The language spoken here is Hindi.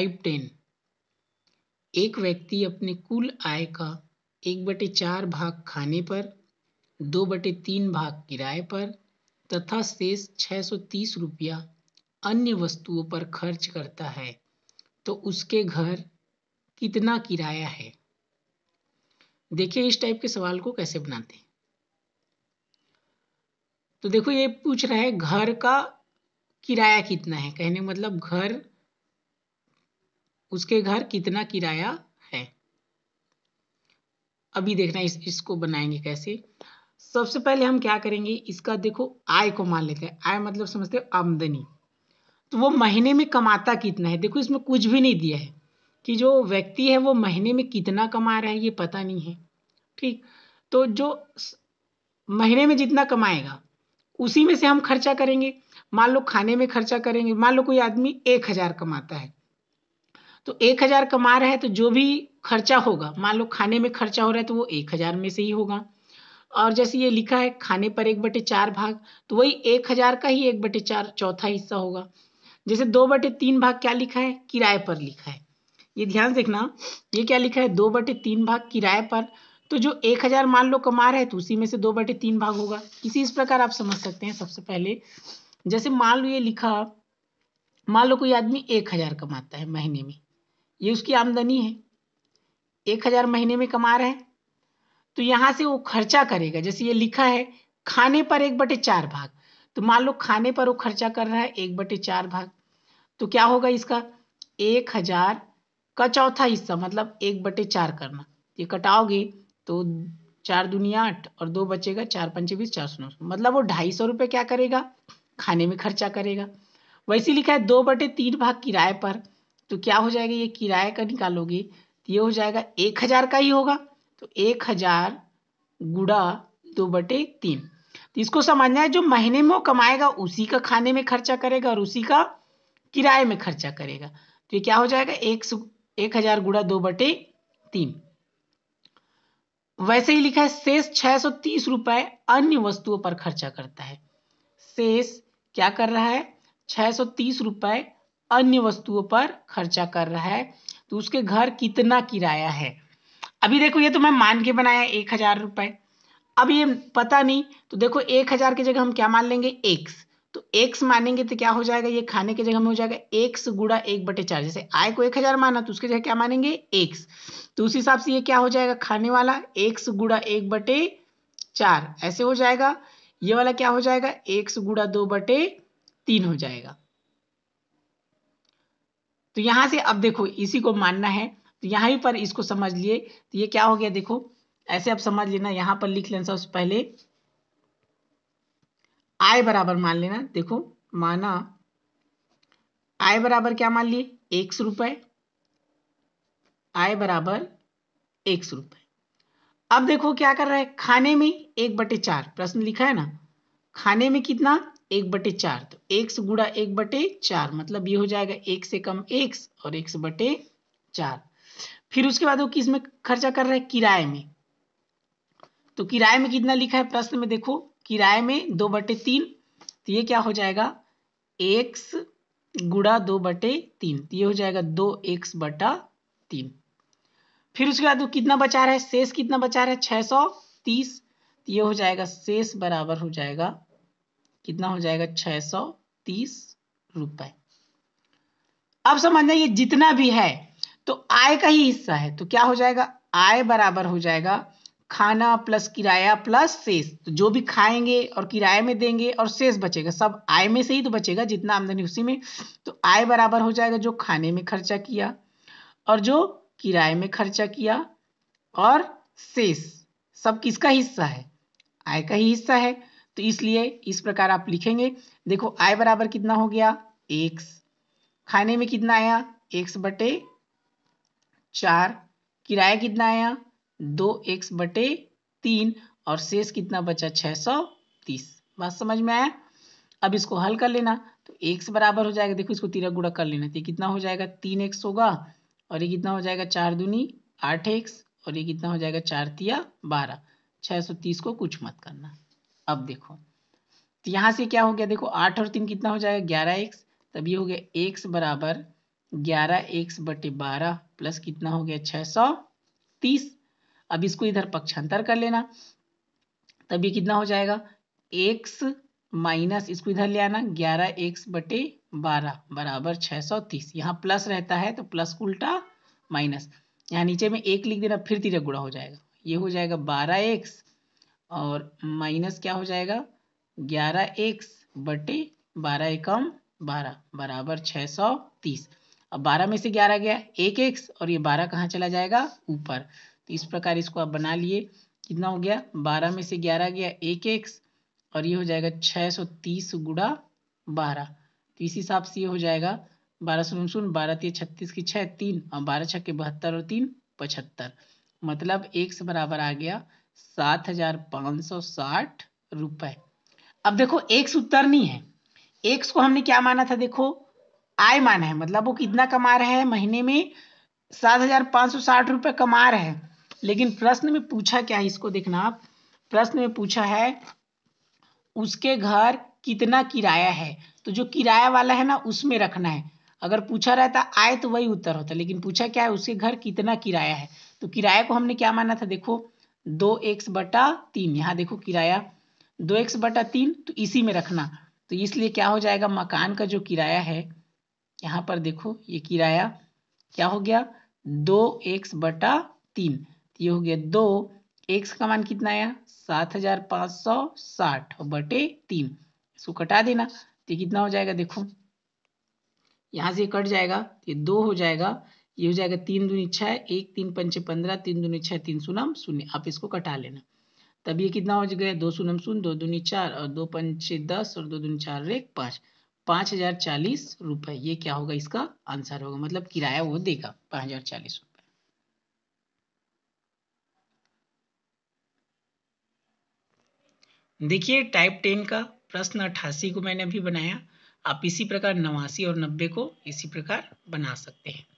टाइप टेन एक व्यक्ति अपने कुल आय का एक बटे चार भाग खाने पर दो बटे तीन भाग किराए पर तथा शेष छः सौ तीस रुपया अन्य वस्तुओं पर खर्च करता है तो उसके घर कितना किराया है देखिए इस टाइप के सवाल को कैसे बनाते हैं तो देखो ये पूछ रहा है घर का किराया कितना है कहने मतलब घर उसके घर कितना किराया है अभी देखना इस इसको बनाएंगे कैसे सबसे पहले हम क्या करेंगे इसका देखो आय को मान लेते हैं आय मतलब समझते हो आमदनी तो वो महीने में कमाता कितना है देखो इसमें कुछ भी नहीं दिया है कि जो व्यक्ति है वो महीने में कितना कमा रहा है ये पता नहीं है ठीक तो जो महीने में जितना कमाएगा उसी में से हम खर्चा करेंगे मान लो खाने में खर्चा करेंगे मान लो कोई आदमी एक हज़ार कमाता है तो एक हजार कमा रहा है तो जो भी खर्चा होगा मान लो खाने में खर्चा हो रहा है तो वो एक हजार में से ही होगा और जैसे ये लिखा है खाने पर एक बटे चार भाग तो वही एक हजार का ही एक बटे चार चौथा हिस्सा होगा जैसे दो बटे तीन भाग क्या लिखा है किराए पर लिखा है ये ध्यान देखना ये क्या लिखा है दो बटे तीन भाग किराए पर तो जो एक हजार मान लो कमा रहा है तो उसी में से दो बटे तीन भाग होगा इसी इस प्रकार आप समझ सकते हैं सबसे पहले जैसे मान लो ये लिखा मान लो कोई आदमी एक हजार कमाता है महीने में ये उसकी आमदनी है एक हजार महीने में कमा रहे हैं तो यहां से वो खर्चा करेगा जैसे ये लिखा है खाने पर एक बटे चार भाग तो मान लो खाने पर वो खर्चा कर रहा है एक बटे चार भाग तो क्या होगा इसका एक हजार का चौथा हिस्सा मतलब एक बटे चार करना ये कटाओगे तो चार दुनिया आठ और दो बचेगा चार पंचे बीस चार सौ नौ मतलब वो ढाई सौ रुपये क्या करेगा खाने में खर्चा करेगा वैसे लिखा है दो बटे तीन भाग किराए पर तो क्या हो जाएगा ये किराए का निकालोगे तो ये हो जाएगा एक हज़ार का ही होगा तो एक हज़ार गुड़ा दो बटे तीन तो इसको समझना है जो महीने में वो कमाएगा उसी का खाने में खर्चा करेगा और उसी का किराए में खर्चा करेगा तो ये क्या हो जाएगा एक एक हज़ार गुड़ा दो बटे तीन वैसे ही लिखा है शेष छह सौ तीस रुपए अन्य वस्तुओं पर खर्चा करता है शेष क्या कर रहा है छह सौ तीस रुपए अन्य वस्तुओं पर खर्चा कर रहा है तो उसके घर कितना किराया है अभी देखो ये तो मैं मान के बनाया एक हजार रुपए अब ये पता नहीं तो देखो एक हजार की जगह हम क्या मान लेंगे एक्स तो एक्स मानेंगे तो क्या हो जाएगा ये खाने की जगह में हो जाएगा एक्स गुड़ा एक बटे चार जैसे आय को एक हजार माना तो उसकी जगह क्या मानेंगे एक्स तो उस हिसाब से ये क्या हो जाएगा खाने वाला एक्स गुड़ा एक बटे चार ऐसे हो जाएगा ये वाला क्या हो जाएगा एक्स गुड़ा दो बटे तीन हो जाएगा तो यहां से अब देखो इसी को मानना है तो यहाँ पर इसको समझ लिए तो ये क्या हो गया देखो ऐसे अब समझ लेना यहां पर लिख लेना सबसे पहले आय बराबर मान लेना देखो माना आय बराबर क्या मान लिए एक रुपए आय बराबर एक रुपए अब देखो क्या कर रहा है खाने में एक बटे चार प्रश्न लिखा है ना खाने में कितना एक बटे चार तो एक्स गुड़ा एक बटे चार मतलब ये हो जाएगा एक से कम एक्स और एक्स बटे चार फिर उसके बाद वो किस में खर्चा कर रहे हैं किराए में तो किराए में कितना लिखा है प्रश्न में देखो किराए में दो बटे तीन तो ये क्या हो जाएगा एक्स गुड़ा दो बटे तीन तो ये हो जाएगा दो एक्स बटा तीन फिर उसके बाद वो कितना बचा रहा है शेष कितना बचा रहा है छह सौ तीस तो ये हो जाएगा शेष बराबर हो जाएगा कितना हो जाएगा छह सौ तीस रुपए अब समझना ये जितना भी है तो आय का ही हिस्सा है तो क्या हो जाएगा आय बराबर हो जाएगा खाना प्लस किराया प्लस शेष तो जो भी खाएंगे और किराए में देंगे और शेष बचेगा सब आय में से ही तो बचेगा जितना आमदनी उसी में तो आय बराबर हो जाएगा जो खाने में खर्चा किया और जो किराए में खर्चा किया और शेष सब किसका हिस्सा है आय का ही हिस्सा है तो इसलिए इस प्रकार आप लिखेंगे देखो आय बराबर कितना हो गया एक्स खाने में कितना आया एक्स बटे चार किराया कितना आया दो एक्स बटे तीन और शेष कितना बचा छः सौ तीस बात समझ में आया अब इसको हल कर लेना तो एक्स बराबर हो जाएगा देखो इसको तीरा गुड़ा कर लेना तो कितना हो जाएगा तीन एक्स होगा और ये कितना हो जाएगा चार दूनी आठ एक्स और ये कितना हो जाएगा चार तिया बारह छः सौ तीस को कुछ मत करना अब देखो तो यहाँ से क्या हो गया देखो आठ और तीन कितना हो जाएगा ग्यारह एक्स तब ये हो गया एक्स बराबर ग्यारह एक्स बटे बारह प्लस कितना हो गया छः सौ तीस अब इसको इधर पक्षांतर कर लेना तब ये कितना हो जाएगा एक्स माइनस इसको इधर ले आना ग्यारह एक्स बटे बारह बराबर छः सौ तीस यहाँ प्लस रहता है तो प्लस उल्टा माइनस यहाँ नीचे में एक लिख देना फिर तिरक गुड़ा हो जाएगा ये हो जाएगा बारह एक्स और माइनस क्या हो जाएगा ग्यारह एक्स बटे बारह एकम बारह बराबर छः सौ तीस अब बारह में से ग्यारह गया एक एक्स और ये बारह कहाँ चला जाएगा ऊपर तो इस प्रकार इसको आप बना लिए कितना हो गया बारह में से ग्यारह गया एक एक्स और ये हो जाएगा छः सौ तीस गुड़ा बारह तो इस हिसाब से ये हो जाएगा बारह सौ शून्य बारह तीन छत्तीस की छः तीन और बारह छः के बहत्तर और तीन पचहत्तर मतलब एक से बराबर आ गया सात हजार पांच सौ साठ रुपए अब देखो एक्स उत्तर नहीं है एक्स को हमने क्या माना था देखो आय माना है मतलब वो कितना कमा रहा है महीने में सात हजार पांच सौ साठ रुपए कमा रहा है लेकिन प्रश्न में पूछा क्या है इसको देखना आप प्रश्न में पूछा है उसके घर कितना किराया है तो जो किराया वाला है ना उसमें रखना है अगर पूछा रहता आय तो वही उत्तर होता लेकिन पूछा क्या है उसके घर कितना किराया है तो किराया को हमने क्या माना था देखो दो एक्स बटा तीन यहाँ देखो किराया दो एक्स बटा तीन तो इसी में रखना तो इसलिए क्या हो जाएगा मकान का जो किराया है यहाँ पर देखो ये किराया क्या हो गया दो एक्स बटा तीन तो ये हो गया दो एक्स का मान कितना आया सात हजार पाँच सौ साठ बटे तीन इसको कटा देना तो कितना हो जाएगा देखो यहाँ से कट जाएगा तो ये दो हो जाएगा ये हो जाएगा तीन दूनी छः एक तीन पंचे पंद्रह तीन दूनी छः तीन सुनम शून्य आप इसको कटा लेना तब ये कितना हो गया दो सुनम शून्य दो दूनी चार और दो पंचे दस और दो दूनी चार एक पाँच पाँच हजार चालीस रुपये ये क्या होगा इसका आंसर होगा मतलब किराया वो देगा पाँच हजार चालीस रुपये देखिए टाइप टेन का प्रश्न अट्ठासी को मैंने अभी बनाया आप इसी प्रकार नवासी और नब्बे को इसी प्रकार बना सकते हैं